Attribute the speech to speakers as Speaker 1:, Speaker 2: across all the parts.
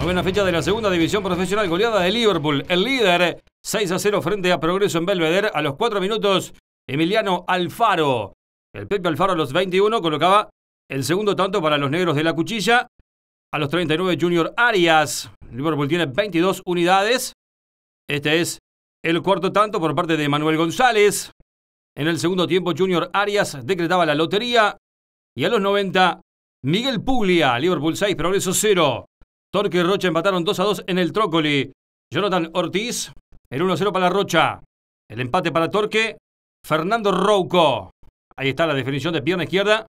Speaker 1: Novena fecha de la segunda división profesional, goleada de Liverpool. El líder, 6 a 0 frente a Progreso en Belvedere. A los 4 minutos, Emiliano Alfaro. El Pepe Alfaro a los 21 colocaba el segundo tanto para los negros de la cuchilla. A los 39, Junior Arias. Liverpool tiene 22 unidades. Este es el cuarto tanto por parte de Manuel González. En el segundo tiempo, Junior Arias decretaba la lotería. Y a los 90, Miguel Puglia, Liverpool 6, Progreso 0. Torque y Rocha empataron 2 a 2 en el Trócoli. Jonathan Ortiz, el 1-0 para Rocha. El empate para Torque. Fernando Rouco. Ahí está la definición de pierna izquierda.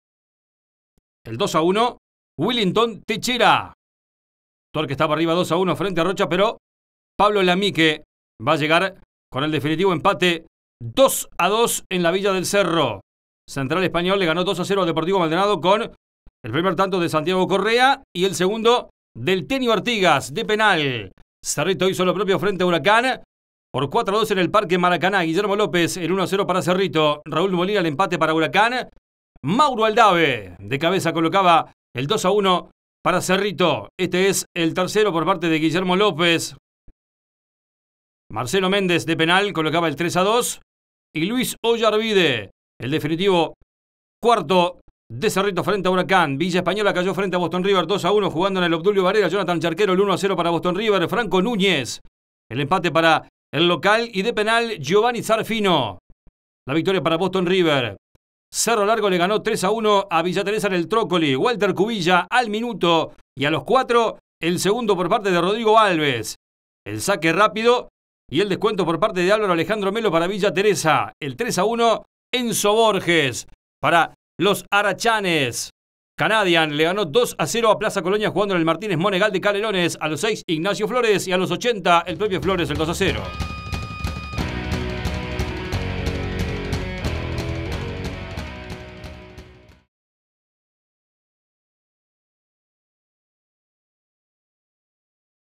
Speaker 1: El 2 a 1. Willington Tichira. Torque estaba arriba 2 a 1 frente a Rocha, pero Pablo Lamique va a llegar con el definitivo empate 2 a 2 en la Villa del Cerro. Central Español le ganó 2 a 0 al Deportivo Maldonado con el primer tanto de Santiago Correa y el segundo del Tenio Artigas de penal. Cerrito hizo lo propio frente a Huracán. Por 4 a 2 en el Parque Maracaná. Guillermo López, el 1 a 0 para Cerrito. Raúl Molina, el empate para Huracán. Mauro Aldave, de cabeza, colocaba el 2 a 1 para Cerrito. Este es el tercero por parte de Guillermo López. Marcelo Méndez, de penal, colocaba el 3 a 2. Y Luis Ollarvide, el definitivo cuarto de Cerrito frente a Huracán. Villa Española cayó frente a Boston River 2 a 1 jugando en el Obdulio Varela. Jonathan Charquero el 1 a 0 para Boston River. Franco Núñez. El empate para el local y de penal Giovanni Zarfino. La victoria para Boston River. Cerro Largo le ganó 3 a 1 a Villa Teresa en el Trócoli. Walter Cubilla al minuto y a los 4 el segundo por parte de Rodrigo Alves. El saque rápido y el descuento por parte de Álvaro Alejandro Melo para Villa Teresa. El 3 a 1 Enzo Borges para los Arachanes. Canadian le ganó 2 a 0 a Plaza Colonia jugando en el Martínez Monegal de Calelones. A los 6, Ignacio Flores. Y a los 80, el propio Flores, el 2 a 0.